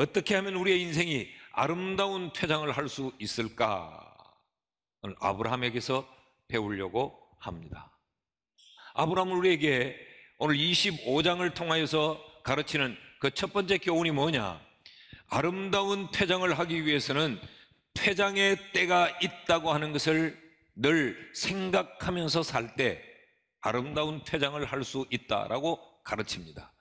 어떻게 하면 우리의 인생이 아름다운 퇴장을 할 수 있을까? 아브라함에게서 배우려고 합니다. 아브라함은 우리에게 오늘 25장을 통하여서 가르치는 그 첫 번째 교훈이 뭐냐? 아름다운 퇴장을 하기 위해서는 퇴장의 때가 있다고 하는 것을 늘 생각하면서 살 때 아름다운 퇴장을 할 수 있다라고 가르칩니다.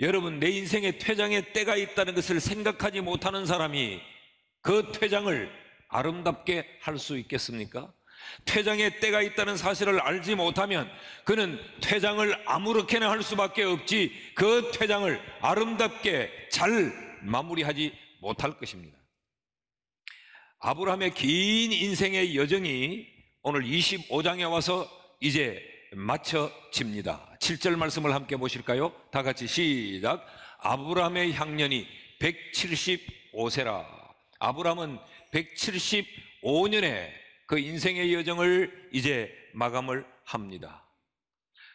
여러분 내 인생에 퇴장의 때가 있다는 것을 생각하지 못하는 사람이 그 퇴장을 아름답게 할 수 있겠습니까? 퇴장의 때가 있다는 사실을 알지 못하면 그는 퇴장을 아무렇게나 할 수밖에 없지 그 퇴장을 아름답게 잘 마무리하지 못할 것입니다. 아브라함의 긴 인생의 여정이 오늘 25장에 와서 이제 맞춰집니다. 7절 말씀을 함께 보실까요? 다 같이 시작. 아브라함의 향년이 175세라. 아브라함은 175년에 그 인생의 여정을 이제 마감을 합니다.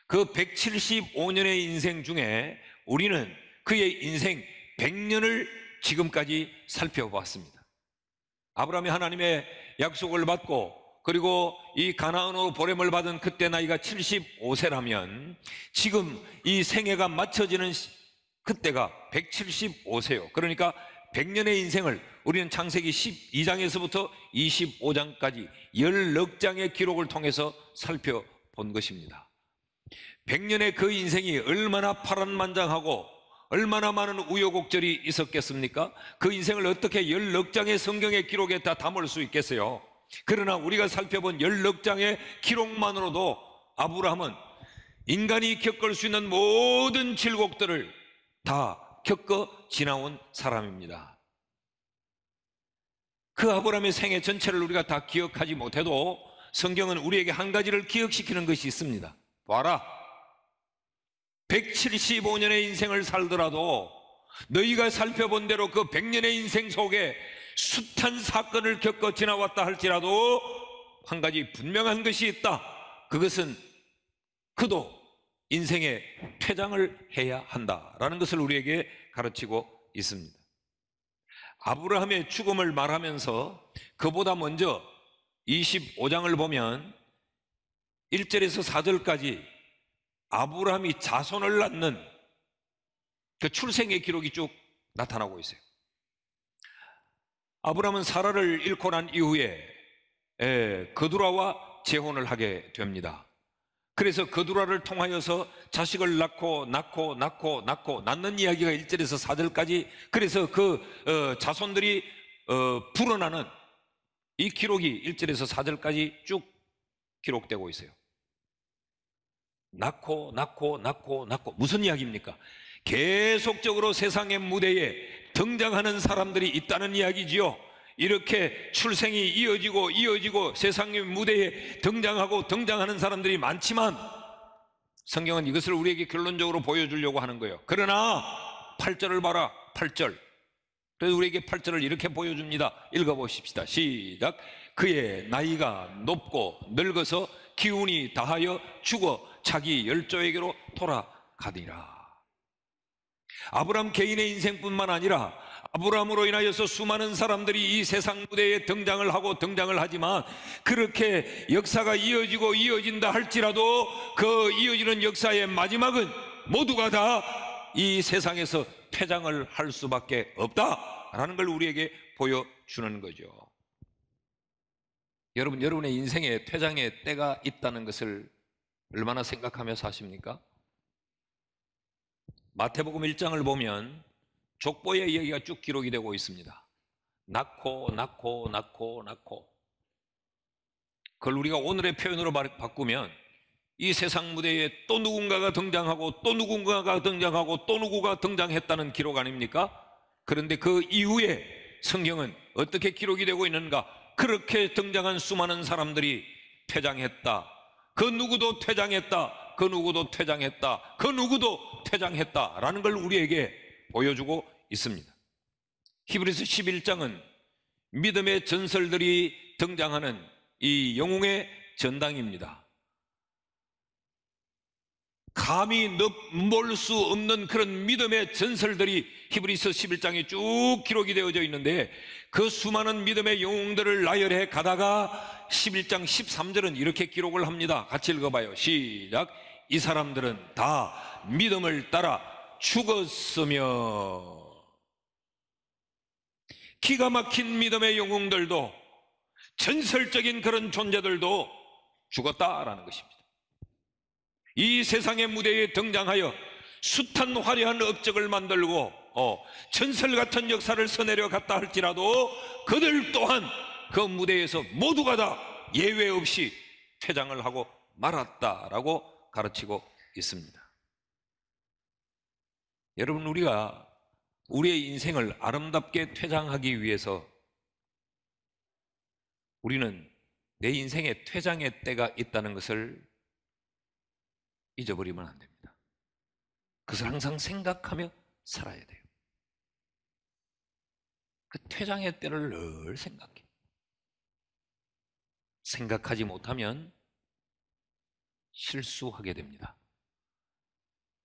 그 175년의 인생 중에 우리는 그의 인생 100년을 지금까지 살펴보았습니다. 아브라함이 하나님의 약속을 받고 그리고 이 가나안으로 보냄을 받은 그때 나이가 75세라면 지금 이 생애가 맞춰지는 그때가 175세요. 그러니까 100년의 인생을 우리는 창세기 12장에서부터 25장까지 14장의 기록을 통해서 살펴본 것입니다. 100년의 그 인생이 얼마나 파란만장하고 얼마나 많은 우여곡절이 있었겠습니까? 그 인생을 어떻게 14장의 성경의 기록에 다 담을 수 있겠어요? 그러나 우리가 살펴본 열넉장의 기록만으로도 아브라함은 인간이 겪을 수 있는 모든 질곡들을 다 겪어 지나온 사람입니다. 그 아브라함의 생애 전체를 우리가 다 기억하지 못해도 성경은 우리에게 한 가지를 기억시키는 것이 있습니다. 봐라. 175년의 인생을 살더라도 너희가 살펴본 대로 그 100년의 인생 속에 숱한 사건을 겪어 지나왔다 할지라도 한 가지 분명한 것이 있다. 그것은 그도 인생의 퇴장을 해야 한다라는 것을 우리에게 가르치고 있습니다. 아브라함의 죽음을 말하면서 그보다 먼저 25장을 보면 1절에서 4절까지 아브라함이 자손을 낳는 그 출생의 기록이 쭉 나타나고 있어요. 아브라함은 사라를 잃고 난 이후에 예, 거두라와 재혼을 하게 됩니다. 그래서 거두라를 통하여서 자식을 낳고 낳고 낳고 낳고 낳는 이야기가 일절에서사절까지 그래서 그 어, 자손들이 어, 불어나는 이 기록이 일절에서사절까지쭉 기록되고 있어요. 낳고 낳고 낳고 낳고 무슨 이야기입니까? 계속적으로 세상의 무대에 등장하는 사람들이 있다는 이야기지요. 이렇게 출생이 이어지고 이어지고 세상의 무대에 등장하고 등장하는 사람들이 많지만 성경은 이것을 우리에게 결론적으로 보여주려고 하는 거예요. 그러나 8절을 봐라. 8절. 그래서 우리에게 8절을 이렇게 보여줍니다. 읽어보십시다. 시작. 그의 나이가 높고 늙어서 기운이 다하여 죽어 자기 열조에게로 돌아가니라. 아브라함 개인의 인생뿐만 아니라 아브라함으로 인하여서 수많은 사람들이 이 세상 무대에 등장을 하고 등장을 하지만 그렇게 역사가 이어지고 이어진다 할지라도 그 이어지는 역사의 마지막은 모두가 다 이 세상에서 퇴장을할 수밖에 없다라는 걸 우리에게 보여주는 거죠. 여러분, 여러분의 인생에 퇴장의 때가 있다는 것을 얼마나 생각하며 사십니까? 마태복음 1장을 보면 족보의 이야기가 쭉 기록이 되고 있습니다. 낳고 낳고 낳고 낳고 그걸 우리가 오늘의 표현으로 바꾸면 이 세상 무대에 또 누군가가 등장하고 또 누군가가 등장하고 또 누구가 등장했다는 기록 아닙니까? 그런데 그 이후에 성경은 어떻게 기록이 되고 있는가? 그렇게 등장한 수많은 사람들이 퇴장했다. 그 누구도 퇴장했다. 그 누구도 퇴장했다. 그 누구도 퇴장했다라는 걸 우리에게 보여주고 있습니다. 히브리스 11장은 믿음의 전설들이 등장하는 이 영웅의 전당입니다. 감히 볼수 없는 그런 믿음의 전설들이 히브리스 11장에 쭉 기록이 되어져 있는데 그 수많은 믿음의 영웅들을 나열해 가다가 11장 13절은 이렇게 기록을 합니다. 같이 읽어봐요. 시작. 이 사람들은 다 믿음을 따라 죽었으며 기가 막힌 믿음의 영웅들도 전설적인 그런 존재들도 죽었다라는 것입니다. 이 세상의 무대에 등장하여 숱한 화려한 업적을 만들고 어, 전설 같은 역사를 써내려 갔다 할지라도 그들 또한 그 무대에서 모두가 다 예외 없이 퇴장을 하고 말았다라고 가르치고 있습니다. 여러분, 우리가 우리의 인생을 아름답게 퇴장하기 위해서 우리는 내 인생의 퇴장의 때가 있다는 것을 잊어버리면 안 됩니다. 그것을 항상 생각하며 살아야 돼요. 그 퇴장의 때를 늘 생각해. 생각하지 못하면 실수하게 됩니다.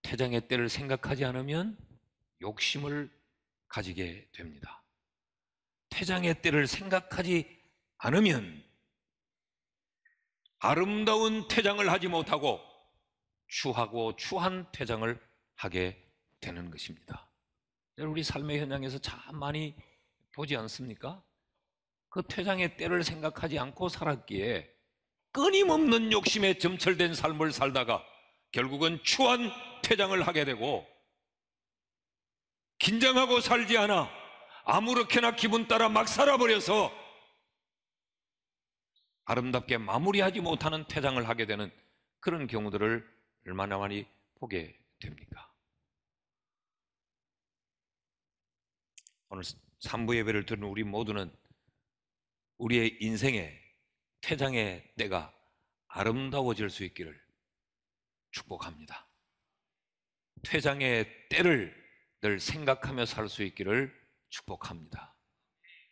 퇴장의 때를 생각하지 않으면 욕심을 가지게 됩니다. 퇴장의 때를 생각하지 않으면 아름다운 퇴장을 하지 못하고 추하고 추한 퇴장을 하게 되는 것입니다. 우리 삶의 현장에서 참 많이 보지 않습니까? 그 퇴장의 때를 생각하지 않고 살았기에 끊임없는 욕심에 점철된 삶을 살다가 결국은 추한 퇴장을 하게 되고 긴장하고 살지 않아 아무렇게나 기분 따라 막 살아버려서 아름답게 마무리하지 못하는 퇴장을 하게 되는 그런 경우들을 얼마나 많이 보게 됩니까? 오늘 3부 예배를 드는 우리 모두는 우리의 인생에 태장의 때가 아름다워질 수 있기를 축복합니다. 퇴장의 때를 늘 생각하며 살 수 있기를 축복합니다.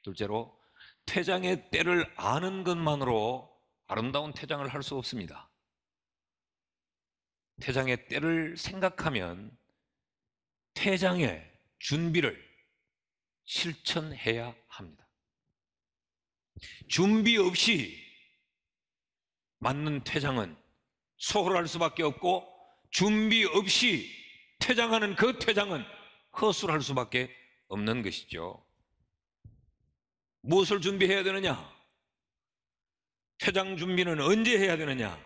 둘째로 퇴장의 때를 아는 것만으로 아름다운 퇴장을 할 수 없습니다. 퇴장의 때를 생각하면 퇴장의 준비를 실천해야 합니다. 준비 없이 맞는 퇴장은 소홀할 수밖에 없고 준비 없이 퇴장하는 그 퇴장은 허술할 수밖에 없는 것이죠. 무엇을 준비해야 되느냐? 퇴장 준비는 언제 해야 되느냐?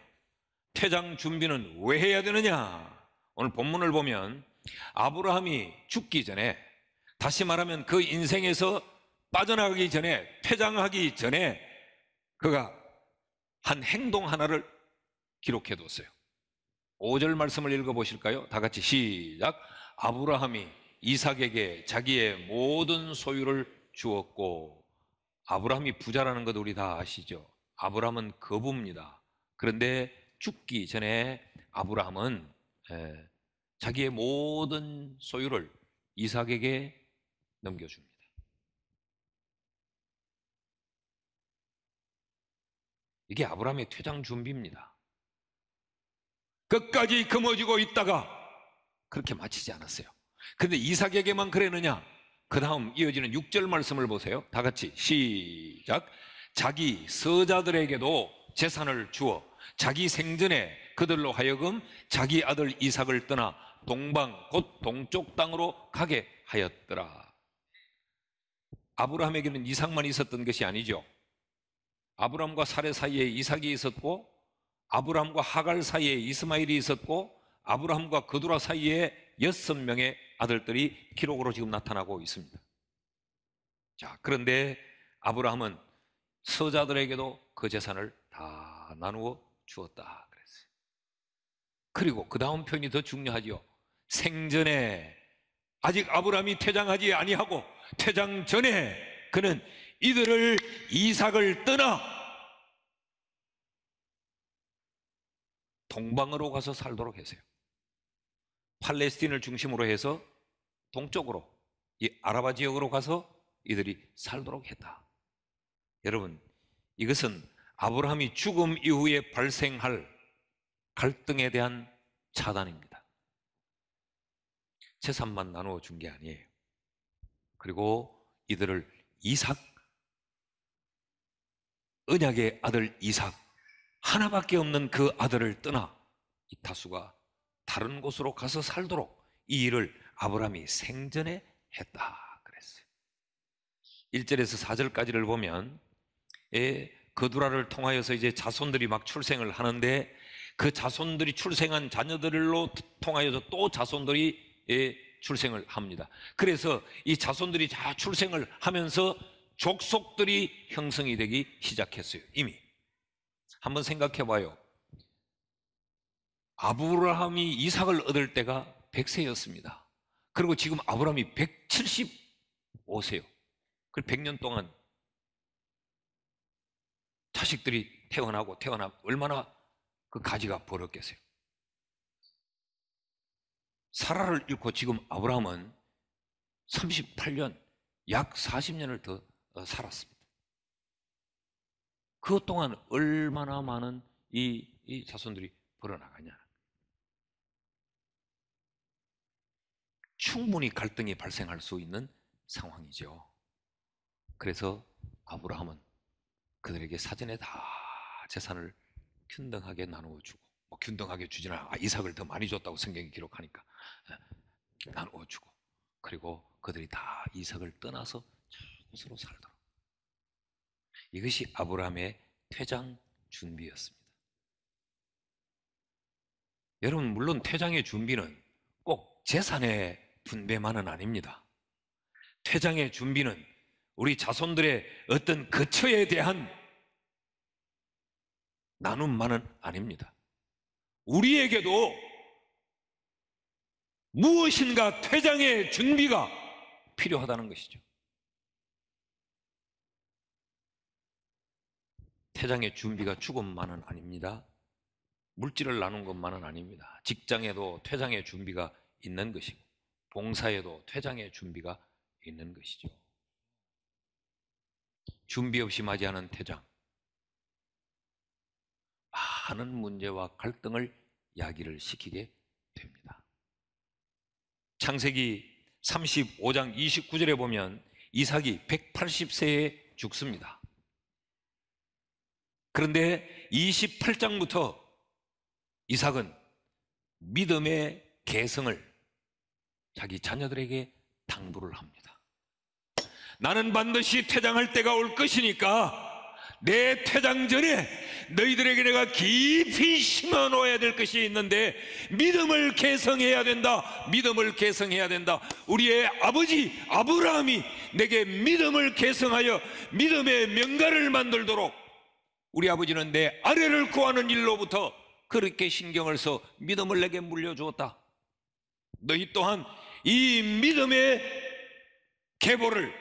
퇴장 준비는 왜 해야 되느냐? 오늘 본문을 보면 아브라함이 죽기 전에 다시 말하면 그 인생에서 빠져나가기 전에 퇴장하기 전에 그가 한 행동 하나를 기록해 뒀어요. 5절 말씀을 읽어 보실까요? 다 같이 시작. 아브라함이 이삭에게 자기의 모든 소유를 주었고 아브라함이 부자라는 것 우리 다 아시죠? 아브라함은 거부입니다. 그런데 죽기 전에 아브라함은 예, 자기의 모든 소유를 이삭에게 넘겨줍니다. 이게 아브라함의 퇴장 준비입니다. 끝까지 금어지고 있다가 그렇게 마치지 않았어요. 근데 이삭에게만 그랬느냐? 그 다음 이어지는 6절 말씀을 보세요. 다 같이 시작. 자기 서자들에게도 재산을 주어 자기 생전에 그들로 하여금 자기 아들 이삭을 떠나 동방 곧 동쪽 땅으로 가게 하였더라. 아브라함에게는 이삭만 있었던 것이 아니죠. 아브람과 사레 사이에 이삭이 있었고 아브람과 하갈 사이에 이스마일이 있었고 아브라함과 그두라 사이에 여섯 명의 아들들이 기록으로 지금 나타나고 있습니다. 자, 그런데 아브라함은 서자들에게도 그 재산을 다 나누어 주었다 그랬어요. 그리고 그 다음 편이 더 중요하지요. 생전에 아직 아브라함이 퇴장하지 아니하고 퇴장 전에 그는 이들을 이삭을 떠나 동방으로 가서 살도록 했어요. 팔레스틴을 중심으로 해서 동쪽으로 이 아라바 지역으로 가서 이들이 살도록 했다. 여러분, 이것은 아브라함이 죽음 이후에 발생할 갈등에 대한 차단입니다. 재산만 나누어 준 게 아니에요. 그리고 이들을 이삭 은약의 아들 이삭 하나밖에 없는 그 아들을 떠나 이타수가 다른 곳으로 가서 살도록 이 일을 아브라함이 생전에 했다 그랬어요. 1절에서 4절까지를 보면 에 예, 거두라를 그 통하여서 이제 자손들이 막 출생을 하는데 그 자손들이 출생한 자녀들로 통하여서 또 자손들이 예, 출생을 합니다. 그래서 이 자손들이 다 출생을 하면서 족속들이 형성이 되기 시작했어요. 이미. 한번 생각해 봐요. 아브라함이 이삭을 얻을 때가 100세였습니다. 그리고 지금 아브라함이 175세요. 그 100년 동안 자식들이 태어나고 태어나 얼마나 그 가지가 버렸겠어요. 사라를 잃고 지금 아브라함은 38년 약 40년을 더 어, 살았습니다. 그 동안 얼마나 많은 이, 이 자손들이 벌어나가냐. 충분히 갈등이 발생할 수 있는 상황이죠. 그래서 아브라함은 그들에게 사전에 다 재산을 균등하게 나누어 주고 뭐 균등하게 주지나 아, 이삭을 더 많이 줬다고 성경이 기록하니까 예, 나누어 주고 그리고 그들이 다 이삭을 떠나서 스스로 살도록. 이것이 아브라함의 퇴장 준비였습니다. 여러분, 물론 퇴장의 준비는 꼭 재산의 분배만은 아닙니다. 퇴장의 준비는 우리 자손들의 어떤 거처에 대한 나눔만은 아닙니다. 우리에게도 무엇인가 퇴장의 준비가 필요하다는 것이죠. 태장의 준비가 죽음만은 아닙니다. 물질을 나눈 것만은 아닙니다. 직장에도 퇴장의 준비가 있는 것이고 봉사에도 퇴장의 준비가 있는 것이죠. 준비 없이 맞이하는 퇴장. 많은 문제와 갈등을 야기를 시키게 됩니다. 창세기 35장 29절에 보면 이삭이 180세에 죽습니다. 그런데 28장부터 이삭은 믿음의 개성을 자기 자녀들에게 당부를 합니다. 나는 반드시 퇴장할 때가 올 것이니까 내 퇴장 전에 너희들에게 내가 깊이 심어 놓아야 될 것이 있는데 믿음을 개성해야 된다. 믿음을 개성해야 된다. 우리의 아버지 아브라함이 내게 믿음을 개성하여 믿음의 명가를 만들도록 우리 아버지는 내 아래를 구하는 일로부터 그렇게 신경을 써 믿음을 내게 물려주었다. 너희 또한 이 믿음의 계보를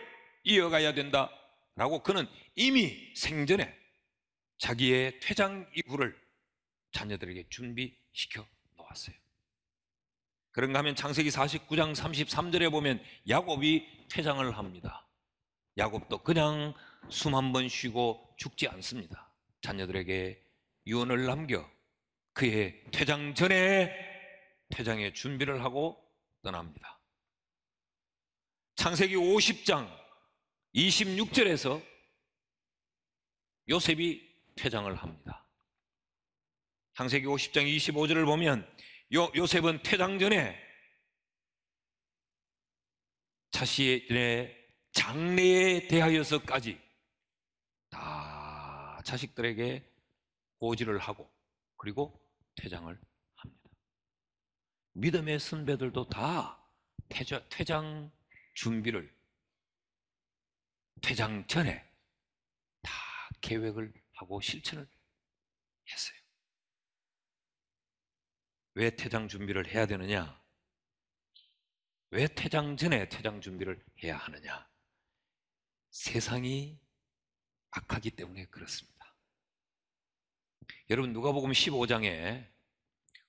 이어가야 된다. 라고 그는 이미 생전에 자기의 퇴장 이후를 자녀들에게 준비시켜 놓았어요. 그런가 하면 창세기 49장 33절에 보면 야곱이 퇴장을 합니다. 야곱도 그냥 숨 한번 쉬고 죽지 않습니다. 자녀들에게 유언을 남겨 그의 퇴장 전에 퇴장의 준비를 하고 떠납니다. 창세기 50장 26절에서 요셉이 퇴장을 합니다. 창세기 50장 25절을 보면 요, 요셉은 퇴장 전에 자신의 장래에 대하여서까지 다 자식들에게 고지를 하고 그리고 퇴장을 합니다. 믿음의 선배들도 다 퇴자, 퇴장 준비를 퇴장 전에 다 계획을 하고 실천을 했어요. 왜 퇴장 준비를 해야 되느냐? 왜 퇴장 전에 퇴장 준비를 해야 하느냐? 세상이 악하기 때문에 그렇습니다. 여러분 누가복음 15장에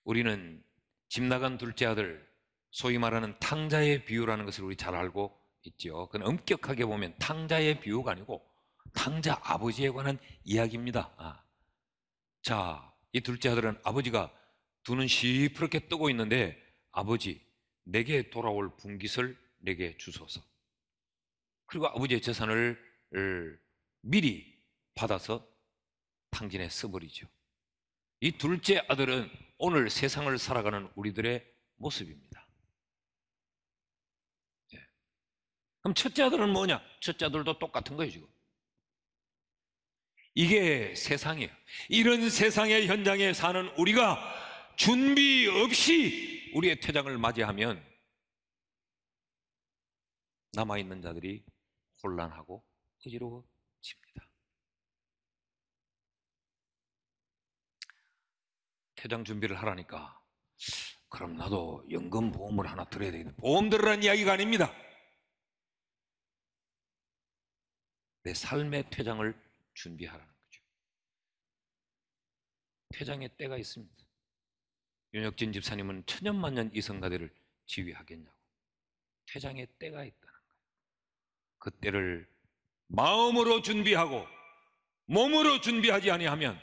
우리는 집 나간 둘째 아들 소위 말하는 탕자의 비유라는 것을 우리 잘 알고 있죠. 그건 엄격하게 보면 탕자의 비유가 아니고 탕자 아버지에 관한 이야기입니다. 아. 자, 이 둘째 아들은 아버지가 두 눈 시퍼렇게 뜨고 있는데 아버지 내게 돌아올 분깃을 내게 주소서. 그리고 아버지의 재산을 미리 받아서 탕진에 써버리죠. 이 둘째 아들은 오늘 세상을 살아가는 우리들의 모습입니다. 네. 그럼 첫째 아들은 뭐냐? 첫째 아들도 똑같은 거예요, 지금. 이게 세상이에요. 이런 세상의 현장에 사는 우리가 준비 없이 우리의 퇴장을 맞이하면 남아있는 자들이 혼란하고 어지러워집니다. 퇴장 준비를 하라니까 그럼 나도 연금 보험을 하나 들어야 되겠네. 보험 들으라는 이야기가 아닙니다. 내 삶의 퇴장을 준비하라는 거죠. 퇴장의 때가 있습니다. 윤혁진 집사님은 천연만년 이성가대를 지휘하겠냐고. 퇴장의 때가 있다는 거예요. 그 때를 마음으로 준비하고 몸으로 준비하지 아니하면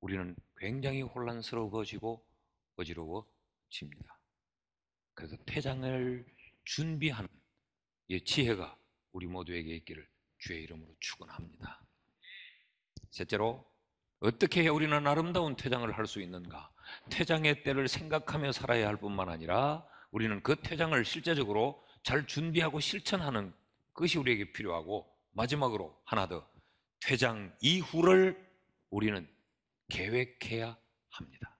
우리는 굉장히 혼란스러워지고 어지러워집니다. 그래서 퇴장을 준비하는 이 지혜가 우리 모두에게 있기를 주의 이름으로 축원합니다. 셋째로 어떻게 해야 우리는 아름다운 퇴장을 할 수 있는가? 퇴장의 때를 생각하며 살아야 할 뿐만 아니라 우리는 그 퇴장을 실제적으로 잘 준비하고 실천하는 것이 우리에게 필요하고 마지막으로 하나 더 퇴장 이후를 우리는 계획해야 합니다.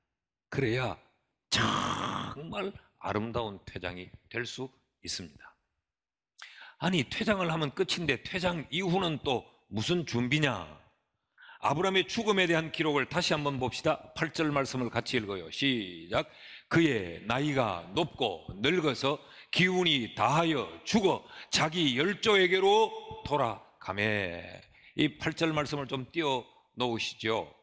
그래야 정말 아름다운 퇴장이 될 수 있습니다. 아니, 퇴장을 하면 끝인데 퇴장 이후는 또 무슨 준비냐? 아브라함의 죽음에 대한 기록을 다시 한번 봅시다. 8절 말씀을 같이 읽어요. 시작. 그의 나이가 높고 늙어서 기운이 다하여 죽어 자기 열조에게로 돌아가매. 이 8절 말씀을 좀 띄워 놓으시죠.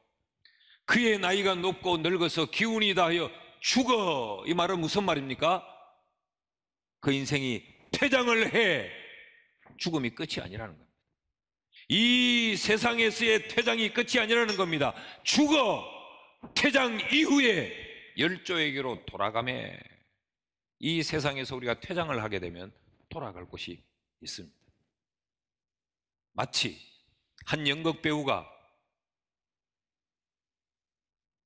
그의 나이가 높고 늙어서 기운이 다하여 죽어. 이 말은 무슨 말입니까? 그 인생이 퇴장을 해. 죽음이 끝이 아니라는 겁니다. 이 세상에서의 퇴장이 끝이 아니라는 겁니다. 죽어. 퇴장 이후에 열조에게로 돌아가매. 이 세상에서 우리가 퇴장을 하게 되면 돌아갈 곳이 있습니다. 마치 한 연극 배우가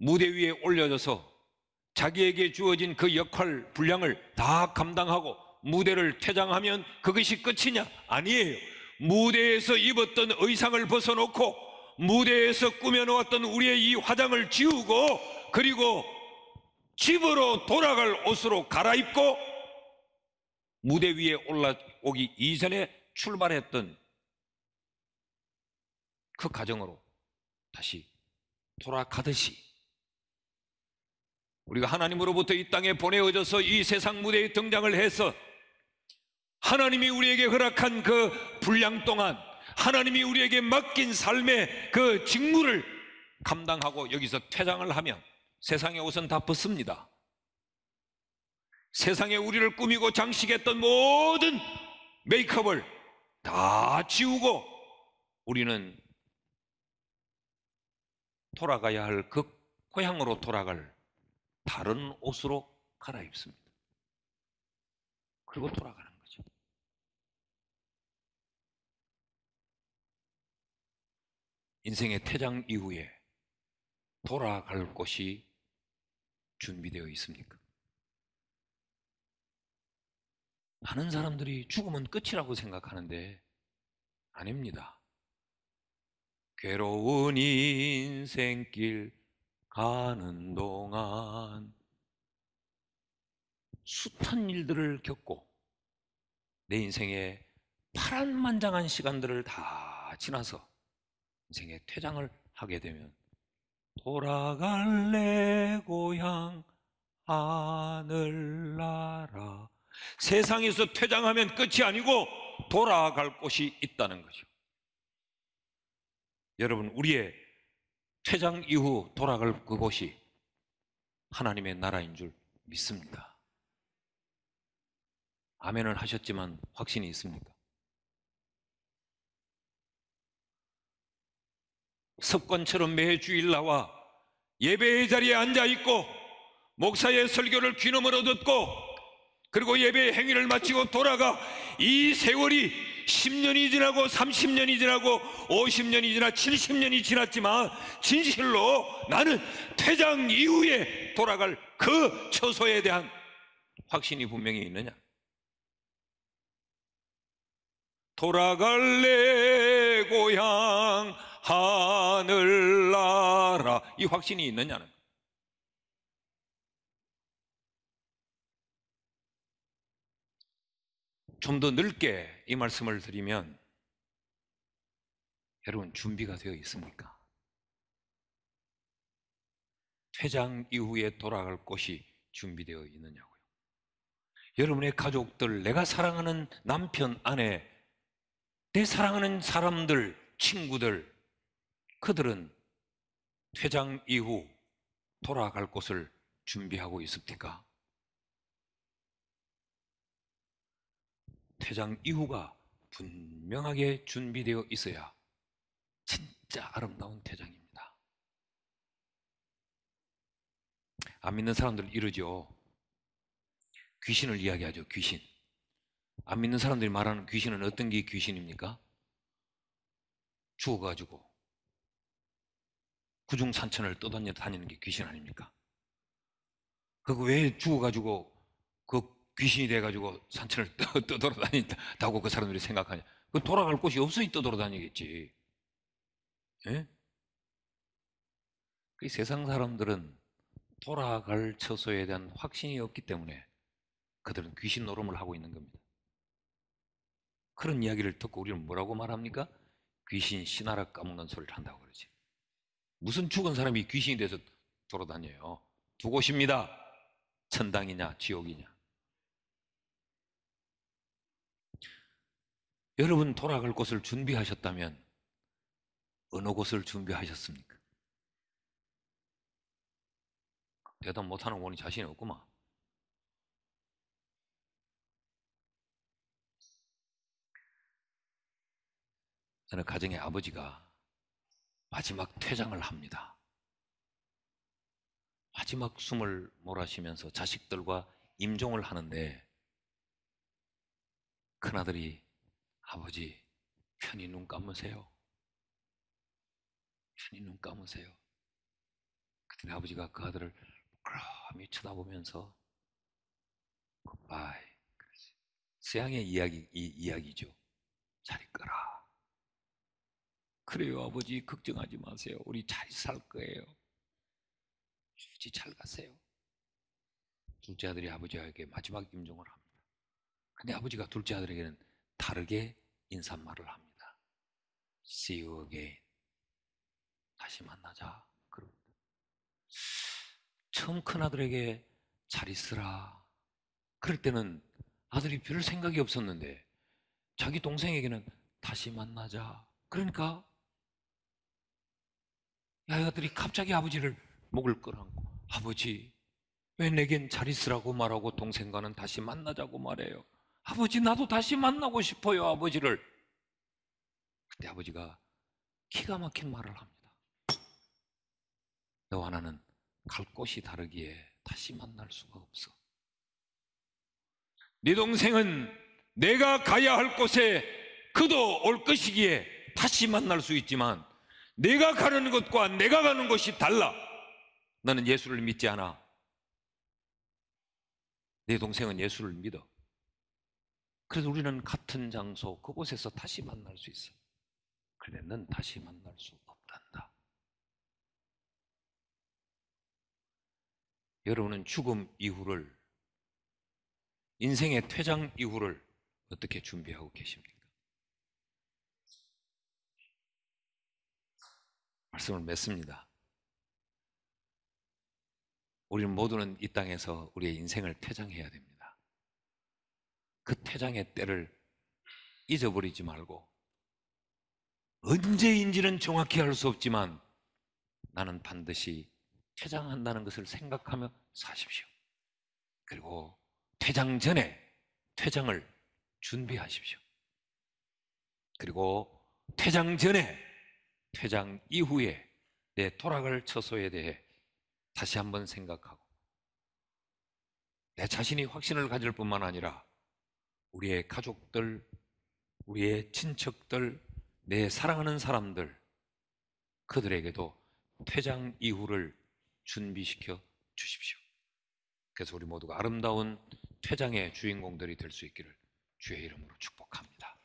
무대 위에 올려져서 자기에게 주어진 그 역할 분량을 다 감당하고 무대를 퇴장하면 그것이 끝이냐? 아니에요. 무대에서 입었던 의상을 벗어놓고 무대에서 꾸며놓았던 우리의 이 화장을 지우고 그리고 집으로 돌아갈 옷으로 갈아입고 무대 위에 올라오기 이전에 출발했던 그 가정으로 다시 돌아가듯이 우리가 하나님으로부터 이 땅에 보내어져서 이 세상 무대에 등장을 해서 하나님이 우리에게 허락한 그 분량 동안 하나님이 우리에게 맡긴 삶의 그 직무를 감당하고 여기서 퇴장을 하면 세상의 옷은 다 벗습니다. 세상에 우리를 꾸미고 장식했던 모든 메이크업을 다 지우고 우리는 돌아가야 할 그 고향으로 돌아갈 다른 옷으로 갈아입습니다. 그리고 돌아가는 거죠. 인생의 퇴장 이후에 돌아갈 곳이 준비되어 있습니까? 많은 사람들이 죽음은 끝이라고 생각하는데 아닙니다. 괴로운 인생길 가는 동안 숱한 일들을 겪고 내 인생의 파란만장한 시간들을 다 지나서 인생의 퇴장을 하게 되면 돌아갈래 고향 하늘나라 세상에서 퇴장하면 끝이 아니고 돌아갈 곳이 있다는 거죠. 여러분 우리의 퇴장 이후 돌아갈 그곳이 하나님의 나라인 줄 믿습니다. 아멘을 하셨지만 확신이 있습니까? 습관처럼 매 주일 나와 예배의 자리에 앉아 있고 목사의 설교를 귀놈으로 듣고 그리고 예배의 행위를 마치고 돌아가 이 세월이 10년이 지나고 30년이 지나고 50년이 지나 70년이 지났지만 진실로 나는 퇴장 이후에 돌아갈 그 처소에 대한 확신이 분명히 있느냐? 돌아갈 내 고향 하늘나라 이 확신이 있느냐는 좀더 넓게 이 말씀을 드리면 여러분 준비가 되어 있습니까? 퇴장 이후에 돌아갈 곳이 준비되어 있느냐고요. 여러분의 가족들, 내가 사랑하는 남편, 아내, 내 사랑하는 사람들, 친구들, 그들은 퇴장 이후 돌아갈 곳을 준비하고 있습니까? 퇴장 이후가 분명하게 준비되어 있어야 진짜 아름다운 퇴장입니다. 안 믿는 사람들 이러죠. 귀신을 이야기하죠. 귀신. 안 믿는 사람들이 말하는 귀신은 어떤 게 귀신입니까? 죽어가지고 구중산천을 떠다니는 게 귀신 아닙니까? 그거 왜 죽어가지고 그 귀신이 돼가지고 산천을 떠돌아다닌다고 그 사람들이 생각하냐. 그 돌아갈 곳이 없으니 떠돌아다니겠지. 예? 그 세상 사람들은 돌아갈 처소에 대한 확신이 없기 때문에 그들은 귀신 노름을 하고 있는 겁니다. 그런 이야기를 듣고 우리는 뭐라고 말합니까? 귀신 신하라 까먹는 소리를 한다고 그러지. 무슨 죽은 사람이 귀신이 돼서 돌아다녀요. 두 곳입니다. 천당이냐 지옥이냐. 여러분 돌아갈 곳을 준비하셨다면 어느 곳을 준비하셨습니까? 대답 못하는 원이 자신이 없구만. 저는 가정의 아버지가 마지막 퇴장을 합니다. 마지막 숨을 몰아쉬면서 자식들과 임종을 하는데 큰아들이 아버지, 편히 눈 감으세요. 편히 눈 감으세요. 그때 아버지가 그 아들을 그럼히 쳐다보면서 굿바이. 서양의 이야기, 이, 이야기죠. 잘 있거라. 그래요, 아버지. 걱정하지 마세요. 우리 잘 살 거예요. 주지 잘 가세요. 둘째 아들이 아버지에게 마지막 임종을 합니다. 근데 아버지가 둘째 아들에게는 다르게 인사말을 합니다. See you again. 다시 만나자. 그러고 처음 큰 아들에게 잘 있으라. 그럴 때는 아들이 별 생각이 없었는데 자기 동생에게는 다시 만나자. 그러니까 아이들이 갑자기 아버지를 목을 끌어안고 아버지 왜 내겐 잘 있으라고 말하고 동생과는 다시 만나자고 말해요. 아버지 나도 다시 만나고 싶어요 아버지를 그때 아버지가 기가 막힌 말을 합니다 너와 나는 갈 곳이 다르기에 다시 만날 수가 없어 네 동생은 내가 가야 할 곳에 그도 올 것이기에 다시 만날 수 있지만 내가 가는 것과 내가 가는 것이 달라 나는 예수를 믿지 않아 네 동생은 예수를 믿어 그래서 우리는 같은 장소 그곳에서 다시 만날 수 있어. 그대는 다시 만날 수 없단다. 여러분은 죽음 이후를 인생의 퇴장 이후를 어떻게 준비하고 계십니까? 말씀을 맺습니다. 우리는 모두는 이 땅에서 우리의 인생을 퇴장해야 됩니다. 그 태장의 때를 잊어버리지 말고 언제인지는 정확히 알 수 없지만 나는 반드시 퇴장한다는 것을 생각하며 사십시오. 그리고 퇴장 전에 퇴장을 준비하십시오. 그리고 퇴장 전에 퇴장 이후에 내 토락을 처소에 대해 다시 한번 생각하고 내 자신이 확신을 가질 뿐만 아니라 우리의 가족들, 우리의 친척들, 내 사랑하는 사람들, 그들에게도 퇴장 이후를 준비시켜 주십시오. 그래서 우리 모두가 아름다운 퇴장의 주인공들이 될 수 있기를 주의 이름으로 축복합니다.